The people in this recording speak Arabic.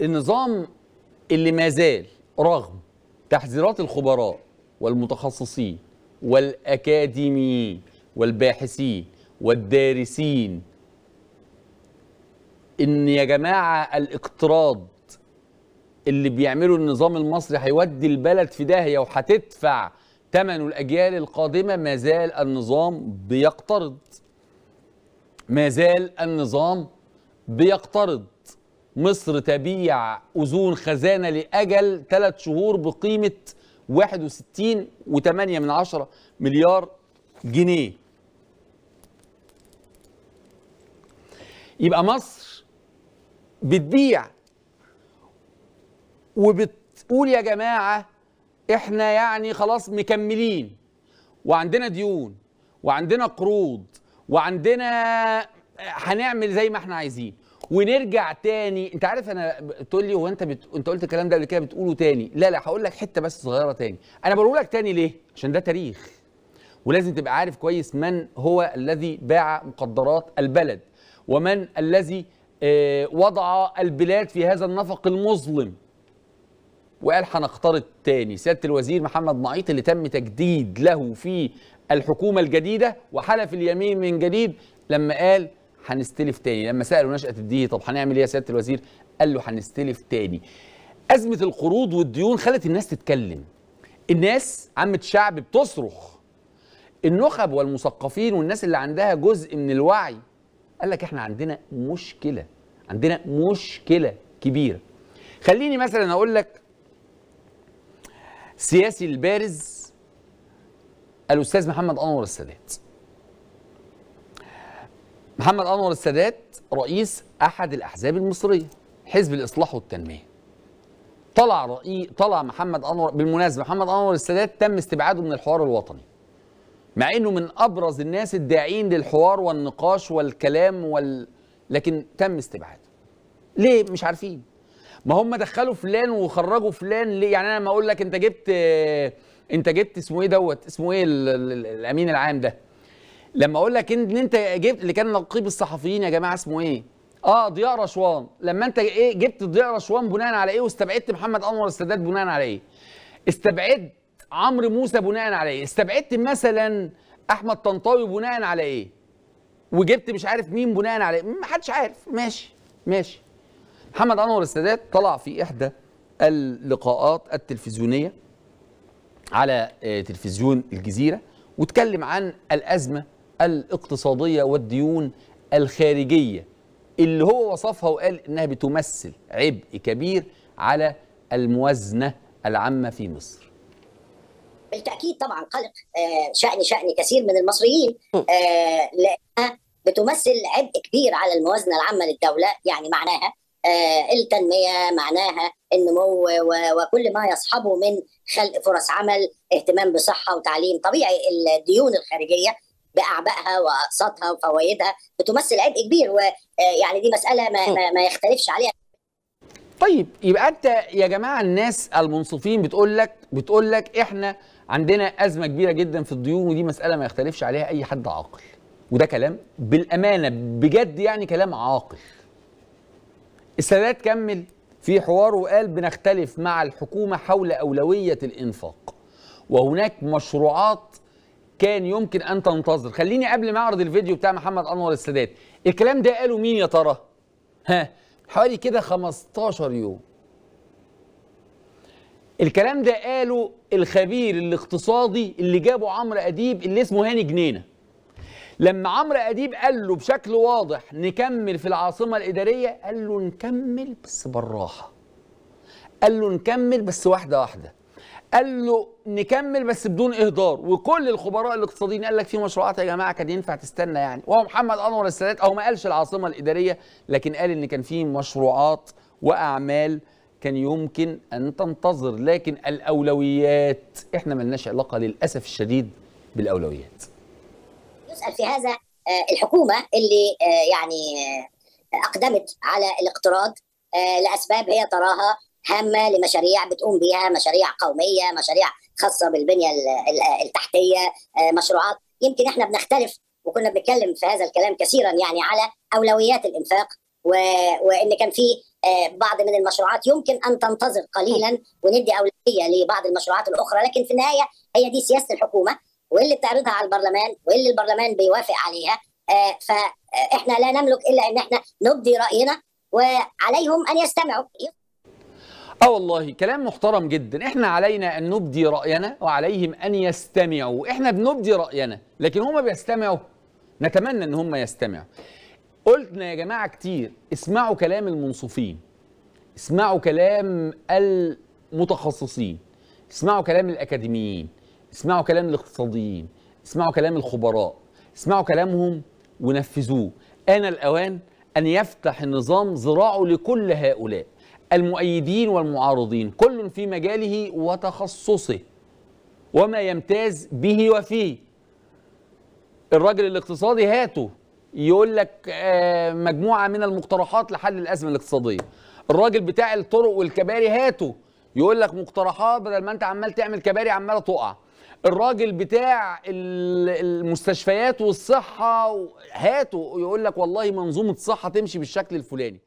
النظام اللي ما زال رغم تحذيرات الخبراء والمتخصصين والاكاديميين والباحثين والدارسين ان يا جماعه الاقتراض اللي بيعمله النظام المصري هيودي البلد في داهيه وهتدفع ثمن الاجيال القادمه ما زال النظام بيقترض ما زال النظام بيقترض مصر تبيع أذون خزانة لأجل ثلاث شهور بقيمة 61.8 من عشرة مليار جنيه يبقى مصر بتبيع وبتقول يا جماعة احنا يعني خلاص مكملين وعندنا ديون وعندنا قروض وعندنا هنعمل زي ما احنا عايزين ونرجع تاني انت عارف انا تقول لي هو انت بت... انت قلت الكلام ده قبل كده بتقوله تاني لا لا هقول لك حته بس صغيره تاني انا بقول لك تاني ليه عشان ده تاريخ ولازم تبقى عارف كويس من هو الذي باع مقدرات البلد ومن الذي آه، وضع البلاد في هذا النفق المظلم وقال هنختار تاني سياده الوزير محمد معيط اللي تم تجديد له في الحكومه الجديده وحلف اليمين من جديد لما قال هنستلف تاني لما سالوا نشاه الديه طب هنعمل ايه يا سياده الوزير قال له هنستلف تاني ازمه القروض والديون خلت الناس تتكلم الناس عامه الشعب بتصرخ النخب والمثقفين والناس اللي عندها جزء من الوعي قال لك احنا عندنا مشكله عندنا مشكله كبيره خليني مثلا اقول لك سياسي البارز الاستاذ محمد انور السادات محمد انور السادات رئيس احد الاحزاب المصريه حزب الاصلاح والتنميه طلع رئي طلع محمد انور بالمناسبه محمد انور السادات تم استبعاده من الحوار الوطني مع انه من ابرز الناس الداعين للحوار والنقاش والكلام وال لكن تم استبعاده ليه مش عارفين ما هم دخلوا فلان وخرجوا فلان ليه يعني انا ما اقول لك انت جبت انت جبت اسمه ايه دوت اسمه ايه الامين العام ده لما اقول لك ان انت جبت اللي كان نقيب الصحفيين يا جماعه اسمه ايه؟ اه ضياء رشوان لما انت ايه جبت ضياء رشوان بناء على ايه واستبعدت محمد انور السادات بناء على ايه؟ استبعدت عمرو موسى بناء على ايه؟ استبعدت مثلا احمد طنطاوي بناء على ايه؟ وجبت مش عارف مين بناء على ايه؟ محدش عارف ماشي ماشي محمد انور السادات طلع في احدى اللقاءات التلفزيونيه على آه، تلفزيون الجزيره واتكلم عن الازمه الاقتصادية والديون الخارجية اللي هو وصفها وقال إنها بتمثل عبء كبير على الموازنة العامة في مصر بالتأكيد طبعا قلق آه، شأن شأن كثير من المصريين آه، لأنها بتمثل عبء كبير على الموازنة العامة للدولة يعني معناها آه، التنميه معناها النمو وكل ما يصحبه من خلق فرص عمل اهتمام بصحه وتعليم طبيعي الديون الخارجيه باعبائها واقساطها وفوائدها بتمثل عبء كبير ويعني آه، دي مساله ما, ما, ما يختلفش عليها طيب يبقى انت يا جماعه الناس المنصفين بتقول لك بتقول لك احنا عندنا ازمه كبيره جدا في الديون ودي مساله ما يختلفش عليها اي حد عاقل وده كلام بالامانه بجد يعني كلام عاقل السادات كمل في حواره وقال بنختلف مع الحكومه حول اولويه الانفاق وهناك مشروعات كان يمكن ان تنتظر خليني قبل ما اعرض الفيديو بتاع محمد انور السادات الكلام ده قاله مين يا ترى ها حوالي كده 15 يوم الكلام ده قاله الخبير الاقتصادي اللي جابه عمرو اديب اللي اسمه هاني جنينه لما عمرو اديب قال له بشكل واضح نكمل في العاصمه الاداريه قال له نكمل بس بالراحه قال له نكمل بس واحده واحده قال له نكمل بس بدون اهدار وكل الخبراء الاقتصاديين قال لك في مشروعات يا جماعه كان ينفع تستنى يعني وهو محمد انور السادات او ما قالش العاصمه الاداريه لكن قال ان كان في مشروعات واعمال كان يمكن ان تنتظر لكن الاولويات احنا ملناش علاقه للاسف الشديد بالاولويات يسال في هذا آه، الحكومه اللي آه، يعني آه، اقدمت على الاقتراض لاسباب هي تراها هامه لمشاريع بتقوم بها مشاريع قوميه مشاريع خاصه بالبنيه التحتيه آه، مشروعات يمكن احنا بنختلف وكنا بنتكلم في هذا الكلام كثيرا يعني على اولويات الانفاق وان كان في آه، بعض من المشروعات يمكن ان تنتظر قليلا وندي اولويه لبعض المشروعات الاخرى لكن في النهايه هي دي سياسه الحكومه واللي بتعرضها على البرلمان واللي البرلمان بيوافق عليها آه، فاحنا لا نملك الا ان احنا نبدي راينا وعليهم ان يستمعوا اه والله كلام محترم جدا احنا علينا ان نبدي راينا وعليهم ان يستمعوا احنا بنبدي راينا لكن هم بيستمعوا نتمنى ان هم يستمعوا قلنا يا جماعه كتير اسمعوا كلام المنصفين اسمعوا كلام المتخصصين اسمعوا كلام الاكاديميين اسمعوا كلام الاقتصاديين اسمعوا كلام الخبراء اسمعوا كلامهم ونفذوه آن الأوان أن يفتح النظام ذراعه لكل هؤلاء المؤيدين والمعارضين كل في مجاله وتخصصه وما يمتاز به وفيه الراجل الاقتصادي هاته يقول لك آه، مجموعه من المقترحات لحل الازمه الاقتصاديه الراجل بتاع الطرق والكباري هاته يقول لك مقترحات بدل ما انت عمال تعمل كباري عماله تقع الراجل بتاع المستشفيات والصحه هاته يقول لك والله منظومه الصحه تمشي بالشكل الفلاني